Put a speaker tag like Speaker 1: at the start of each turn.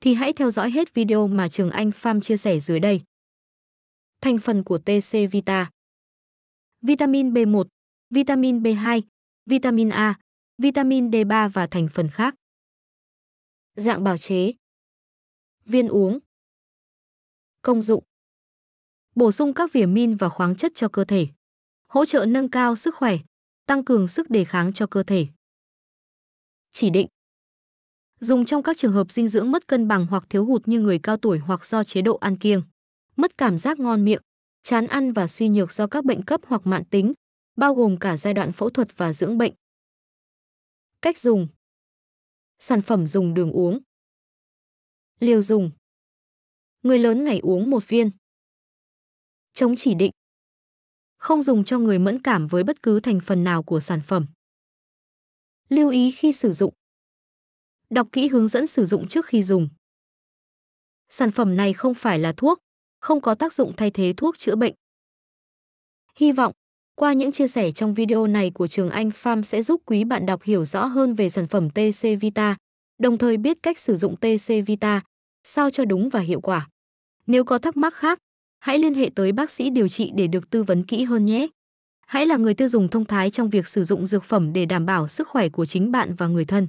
Speaker 1: thì hãy theo dõi hết video mà Trường Anh Farm chia sẻ dưới đây. Thành phần của TC Vita
Speaker 2: Vitamin B1, vitamin B2, vitamin A, vitamin D3 và thành phần khác. Dạng bào chế Viên uống Công dụng Bổ sung các min và khoáng chất cho cơ thể Hỗ trợ nâng cao sức khỏe, tăng cường sức đề kháng cho cơ thể Chỉ định dùng trong các trường hợp dinh dưỡng mất cân bằng hoặc thiếu hụt
Speaker 1: như người cao tuổi hoặc do chế độ ăn kiêng, mất cảm giác ngon miệng, chán ăn và suy nhược do các bệnh cấp hoặc mãn tính, bao gồm cả giai đoạn phẫu thuật và dưỡng bệnh.
Speaker 2: Cách dùng Sản phẩm dùng đường uống Liều dùng Người lớn ngày uống một viên Chống chỉ định Không dùng cho người mẫn cảm với bất cứ thành phần nào của sản phẩm. Lưu ý khi sử dụng Đọc kỹ hướng dẫn sử dụng trước khi dùng. Sản phẩm này không phải là thuốc, không có tác dụng thay thế thuốc chữa bệnh.
Speaker 1: Hy vọng, qua những chia sẻ trong video này của Trường Anh Farm sẽ giúp quý bạn đọc hiểu rõ hơn về sản phẩm TC Vita, đồng thời biết cách sử dụng TC Vita, sao cho đúng và hiệu quả. Nếu có thắc mắc khác, hãy liên hệ tới bác sĩ điều trị để được tư vấn kỹ hơn nhé. Hãy là người tiêu dùng thông thái trong việc sử dụng dược phẩm để đảm bảo sức khỏe của chính bạn và người thân.